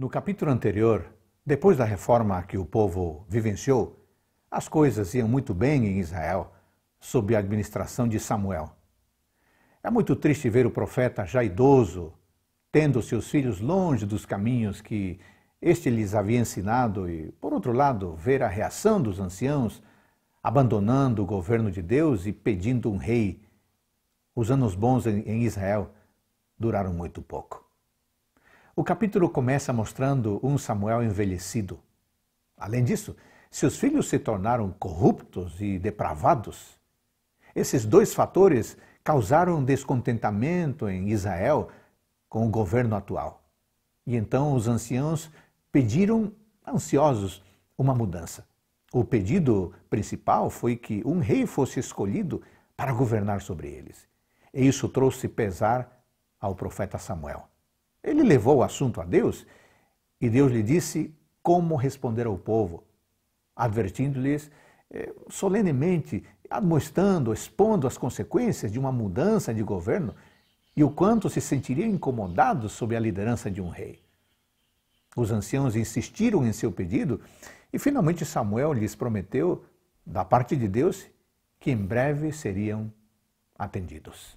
No capítulo anterior, depois da reforma que o povo vivenciou, as coisas iam muito bem em Israel sob a administração de Samuel. É muito triste ver o profeta já idoso tendo seus filhos longe dos caminhos que este lhes havia ensinado e, por outro lado, ver a reação dos anciãos abandonando o governo de Deus e pedindo um rei. Os anos bons em Israel duraram muito pouco. O capítulo começa mostrando um Samuel envelhecido. Além disso, seus filhos se tornaram corruptos e depravados. Esses dois fatores causaram descontentamento em Israel com o governo atual. E então os anciãos pediram, ansiosos, uma mudança. O pedido principal foi que um rei fosse escolhido para governar sobre eles. E isso trouxe pesar ao profeta Samuel. Ele levou o assunto a Deus e Deus lhe disse como responder ao povo, advertindo-lhes eh, solenemente, mostrando, expondo as consequências de uma mudança de governo e o quanto se sentiria incomodado sob a liderança de um rei. Os anciãos insistiram em seu pedido e finalmente Samuel lhes prometeu, da parte de Deus, que em breve seriam atendidos.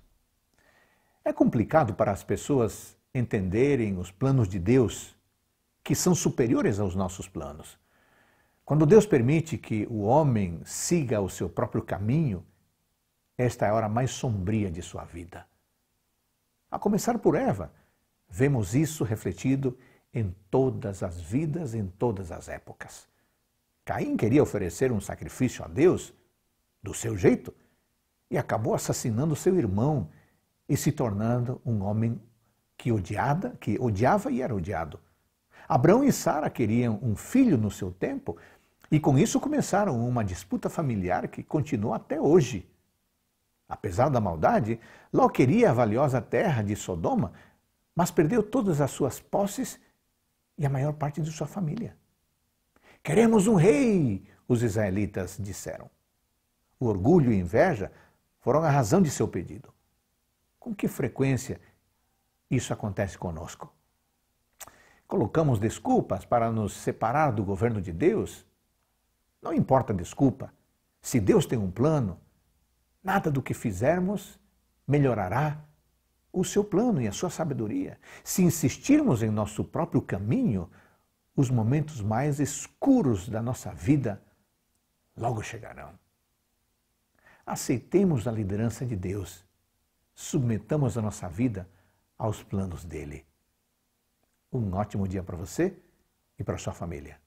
É complicado para as pessoas entenderem os planos de Deus, que são superiores aos nossos planos. Quando Deus permite que o homem siga o seu próprio caminho, esta é a hora mais sombria de sua vida. A começar por Eva, vemos isso refletido em todas as vidas, em todas as épocas. Caim queria oferecer um sacrifício a Deus do seu jeito e acabou assassinando seu irmão e se tornando um homem que odiada, que odiava e era odiado. Abraão e Sara queriam um filho no seu tempo e com isso começaram uma disputa familiar que continua até hoje. Apesar da maldade, Ló queria a valiosa terra de Sodoma, mas perdeu todas as suas posses e a maior parte de sua família. Queremos um rei, os israelitas disseram. O orgulho e inveja foram a razão de seu pedido. Com que frequência isso acontece conosco. Colocamos desculpas para nos separar do governo de Deus? Não importa a desculpa. Se Deus tem um plano, nada do que fizermos melhorará o seu plano e a sua sabedoria. Se insistirmos em nosso próprio caminho, os momentos mais escuros da nossa vida logo chegarão. Aceitemos a liderança de Deus, submetamos a nossa vida aos planos dele. Um ótimo dia para você e para sua família.